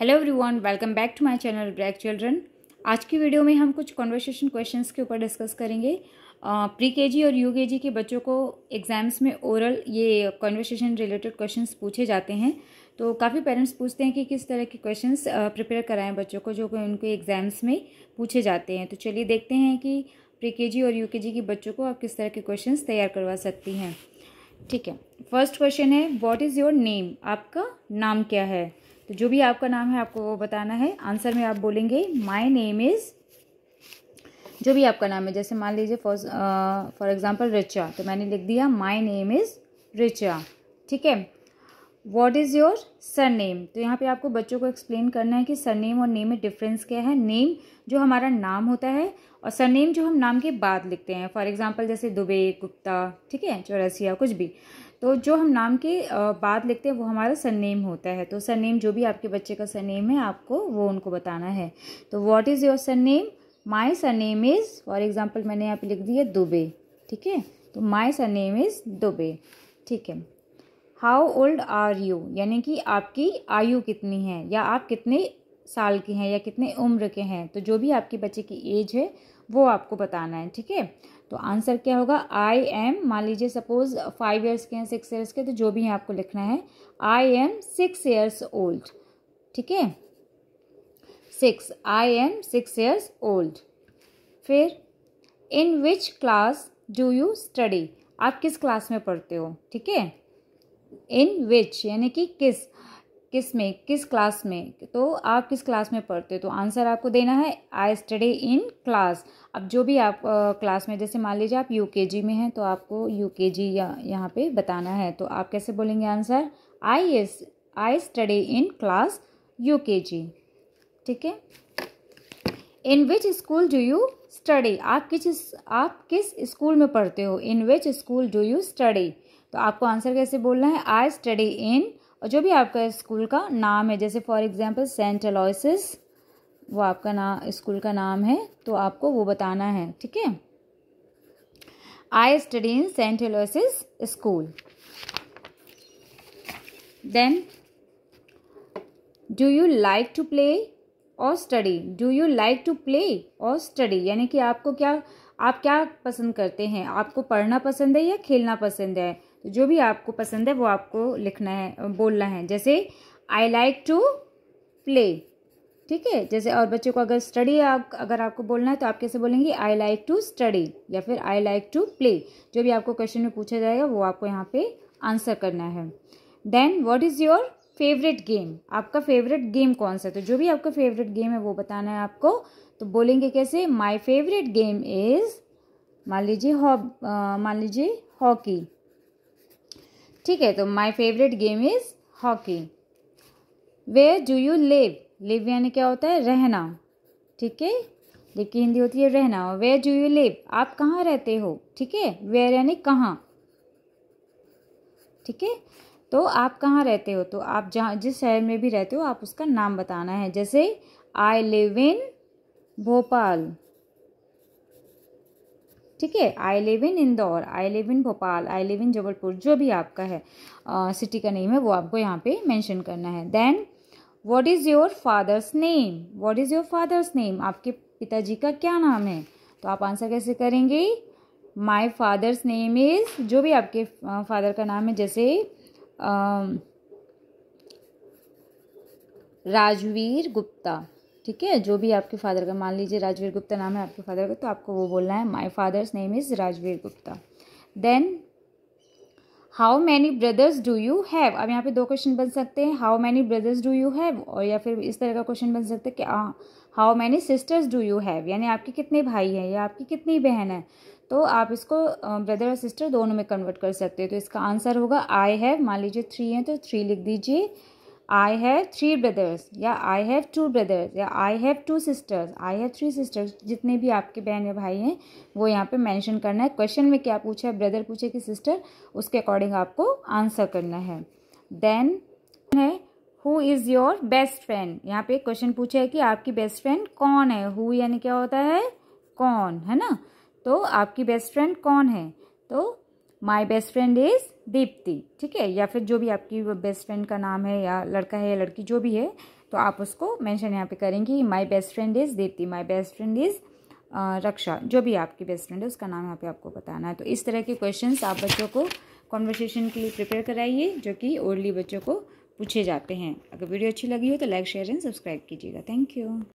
hello everyone welcome back to my channel brack children आज की video में हम कुछ कॉन्वर्सेशन क्वेश्चंस के ऊपर डिस्कस करेंगे प्री के जी और यू जी के बच्चों को एग्ज़ाम्स में ओरल ये कॉन्वर्सेशन रिलेटेड क्वेश्चंस पूछे जाते हैं तो काफ़ी पेरेंट्स पूछते हैं कि किस तरह के क्वेश्चन प्रिपेयर कराएं बच्चों को जो कि उनके एग्ज़ाम्स में पूछे जाते हैं तो चलिए देखते हैं कि प्री जी और यू जी के बच्चों को आप किस तरह के क्वेश्चन तैयार करवा सकती हैं ठीक है फर्स्ट क्वेश्चन है व्हाट इज़ योर नेम आपका नाम क्या है तो जो भी आपका नाम है आपको वो बताना है आंसर में आप बोलेंगे माई नेम इज़ जो भी आपका नाम है जैसे मान लीजिए फॉर फॉर एग्जाम्पल रिचा तो मैंने लिख दिया माई नेम इज़ रिचा ठीक है what is your surname तो यहाँ पे आपको बच्चों को एक्सप्लेन करना है कि सर नेम और नेम में डिफरेंस क्या है नेम जो हमारा नाम होता है और सर नेम जो हम नाम के बाद लिखते हैं फॉर एग्जाम्पल जैसे दुबे गुप्ता ठीक है चौरसिया कुछ भी तो जो हम नाम के बाद लिखते हैं वो हमारा सरनेम होता है तो सरनेम जो भी आपके बच्चे का सरनेम है आपको वो उनको बताना है तो what is your surname my surname is for example मैंने यहाँ पे लिख दिया दुबे ठीक है तो माई सरनेम इज़ दुबे ठीक है हाउ ओल्ड आर यू यानी कि आपकी आयु कितनी है या आप कितने साल के हैं या कितने उम्र के हैं तो जो भी आपके बच्चे की एज है वो आपको बताना है ठीक है तो आंसर क्या होगा आई एम मान लीजिए सपोज फाइव ईयर्स के हैं सिक्स ईयर्स के तो जो भी आपको लिखना है I am six years old ठीक है six I am six years old फिर in which class do you study आप किस क्लास में पढ़ते हो ठीक है इन विच यानी कि किस किस में किस क्लास में तो आप किस क्लास में पढ़ते हो तो आंसर आपको देना है आई स्टडी इन क्लास अब जो भी आप आ, क्लास में जैसे मान लीजिए आप यू के जी में हैं तो आपको यू के जी या यहाँ पर बताना है तो आप कैसे बोलेंगे answer I S I study in class U K G ठीक है in which school do you study आप किस आप किस स्कूल में पढ़ते हो in which school do you study तो आपको आंसर कैसे बोलना है आई स्टडी इन और जो भी आपका स्कूल का नाम है जैसे फॉर एग्ज़ाम्पल सेंट अलॉयसिस वो आपका ना स्कूल का नाम है तो आपको वो बताना है ठीक है I study in Saint Aloysius school then do you like to play और study do you like to play और स्टडी यानी कि आपको क्या आप क्या पसंद करते हैं आपको पढ़ना पसंद है या खेलना पसंद है तो जो भी आपको पसंद है वो आपको लिखना है बोलना है जैसे आई लाइक टू प्ले ठीक है जैसे और बच्चों को अगर स्टडी आप अगर आपको बोलना है तो आप कैसे बोलेंगे आई लाइक टू स्टडी या फिर आई लाइक टू प्ले जो भी आपको क्वेश्चन में पूछा जाएगा वो आपको यहाँ पे आंसर करना है then what is your favourite game आपका फेवरेट गेम कौन सा है तो जो भी आपका फेवरेट गेम है वो बताना है आपको तो बोलेंगे कैसे माई फेवरेट गेम इज़ मान लीजिए हॉ मान लीजिए हॉकी ठीक है तो my favourite game is hockey where do you live live यानी क्या होता है रहना ठीक है लिव की हिंदी होती है रहना और वेयर डू यू लिव आप कहाँ रहते हो ठीक है वेयर यानी कहाँ ठीक है तो आप कहाँ रहते हो तो आप जहाँ जिस शहर में भी रहते हो आप उसका नाम बताना है जैसे आई लिव इन भोपाल ठीक है I live in Indore I live in Bhopal I live in Jabalpur जो भी आपका है सिटी का नेम है वो आपको यहाँ पे मेंशन करना है then what is your father's name what is your father's name आपके पिताजी का क्या नाम है तो आप आंसर कैसे करेंगे माय फादर्स नेम इज़ जो भी आपके फादर का नाम है जैसे uh, राजवीर गुप्ता ठीक है जो भी आपके फादर का मान लीजिए राजवीर गुप्ता नाम है आपके फादर का तो आपको वो बोलना है my father's name is Rajveer Gupta then how many brothers do you have अब यहाँ पे दो क्वेश्चन बन सकते हैं how many brothers do you have और या फिर इस तरह का क्वेश्चन बन सकते हैं कि how many sisters do you have यानी आपके कितने भाई हैं या आपकी कितनी बहन है तो आप इसको ब्रदर और सिस्टर दोनों में कन्वर्ट कर सकते हो तो इसका आंसर होगा आई हैव मान लीजिए थ्री हैं तो थ्री लिख दीजिए आई हैव थ्री ब्रदर्स या आई हैव टू ब्रदर्स या I have two sisters I have three sisters जितने भी आपके बहन या भाई हैं वो यहाँ पे मेंशन करना है क्वेश्चन में क्या पूछा है ब्रदर पूछे कि सिस्टर उसके अकॉर्डिंग आपको आंसर करना है देन है who is your best friend यहाँ पे क्वेश्चन पूछा है कि आपकी बेस्ट फ्रेंड कौन है हु यानी क्या होता है कौन है ना तो आपकी बेस्ट फ्रेंड कौन है तो my best friend is Deepti ठीक है या फिर जो भी आपकी बेस्ट फ्रेंड का नाम है या लड़का है या लड़की जो भी है तो आप उसको मैंशन यहाँ पे करेंगे my best friend is Deepti my best friend is Raksha जो भी आपकी बेस्ट फ्रेंड है उसका नाम यहाँ पे आपको बताना है तो इस तरह के क्वेश्चंस आप बच्चों को कॉन्वर्सेशन के लिए प्रिपेयर कराइए जो कि ओल्डली बच्चों को पूछे जाते हैं अगर वीडियो अच्छी लगी हो तो लाइक शेयर एंड सब्सक्राइब कीजिएगा थैंक यू